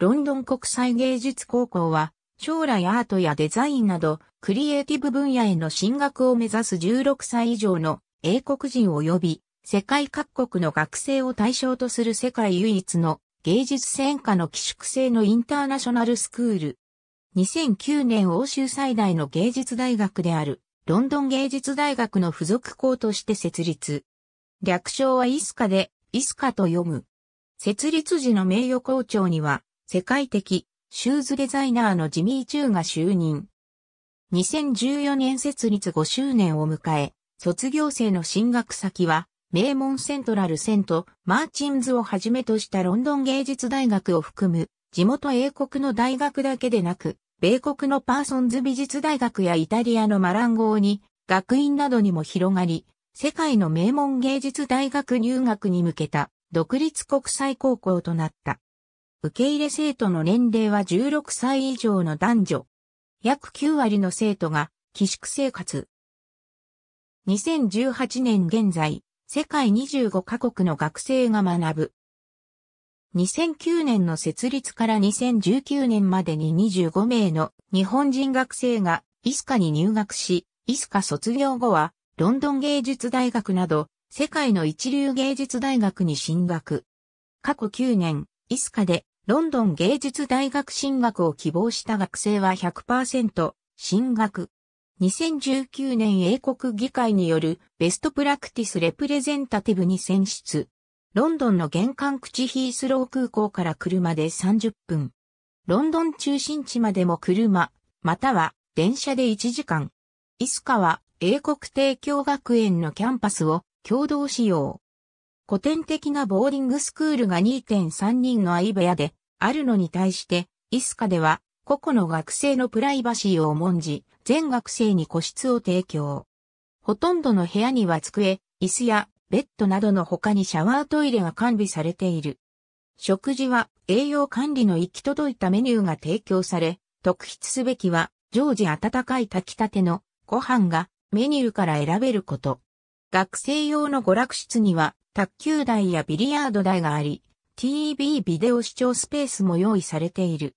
ロンドン国際芸術高校は、将来アートやデザインなど、クリエイティブ分野への進学を目指す16歳以上の英国人及び、世界各国の学生を対象とする世界唯一の芸術専科の寄宿制のインターナショナルスクール。2009年欧州最大の芸術大学である、ロンドン芸術大学の付属校として設立。略称はイスカで、イスカと読む。設立時の名誉校長には、世界的シューズデザイナーのジミー・チューが就任。2014年設立5周年を迎え、卒業生の進学先は、名門セントラルセント、マーチンズをはじめとしたロンドン芸術大学を含む、地元英国の大学だけでなく、米国のパーソンズ美術大学やイタリアのマランゴーに、学院などにも広がり、世界の名門芸術大学入学に向けた独立国際高校となった。受け入れ生徒の年齢は16歳以上の男女。約9割の生徒が寄宿生活。2018年現在、世界25カ国の学生が学ぶ。2009年の設立から2019年までに25名の日本人学生がイスカに入学し、イスカ卒業後はロンドン芸術大学など世界の一流芸術大学に進学。過去9年、イスカでロンドン芸術大学進学を希望した学生は100%進学。2019年英国議会によるベストプラクティスレプレゼンタティブに選出。ロンドンの玄関口ヒースロー空港から車で30分。ロンドン中心地までも車、または電車で1時間。イスカは英国帝京学園のキャンパスを共同使用。古典的なボーリングスクールが2.3人の相部屋であるのに対して、イスカでは個々の学生のプライバシーを重んじ、全学生に個室を提供。ほとんどの部屋には机、椅子やベッドなどの他にシャワートイレが完備されている。食事は栄養管理の行き届いたメニューが提供され、特筆すべきは常時温かい炊きたてのご飯がメニューから選べること。学生用の娯楽室には卓球台やビリヤード台があり、TV ビデオ視聴スペースも用意されている。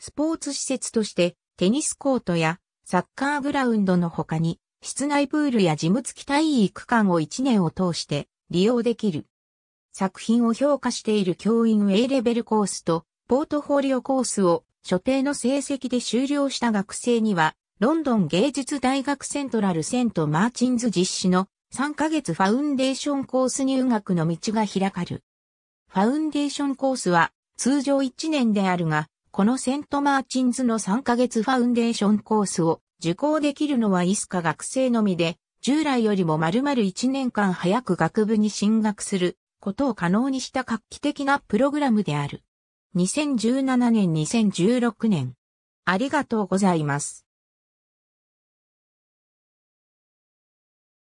スポーツ施設として、テニスコートやサッカーグラウンドの他に、室内プールや事務付き体育館を1年を通して利用できる。作品を評価している教員 A レベルコースと、ポートフォリオコースを所定の成績で終了した学生には、ロンドン芸術大学セントラルセントマーチンズ実施の3ヶ月ファウンデーションコース入学の道が開かる。ファウンデーションコースは通常1年であるが、このセントマーチンズの3ヶ月ファウンデーションコースを受講できるのはイスカ学生のみで、従来よりも丸々1年間早く学部に進学することを可能にした画期的なプログラムである。2017年2016年。ありがとうございます。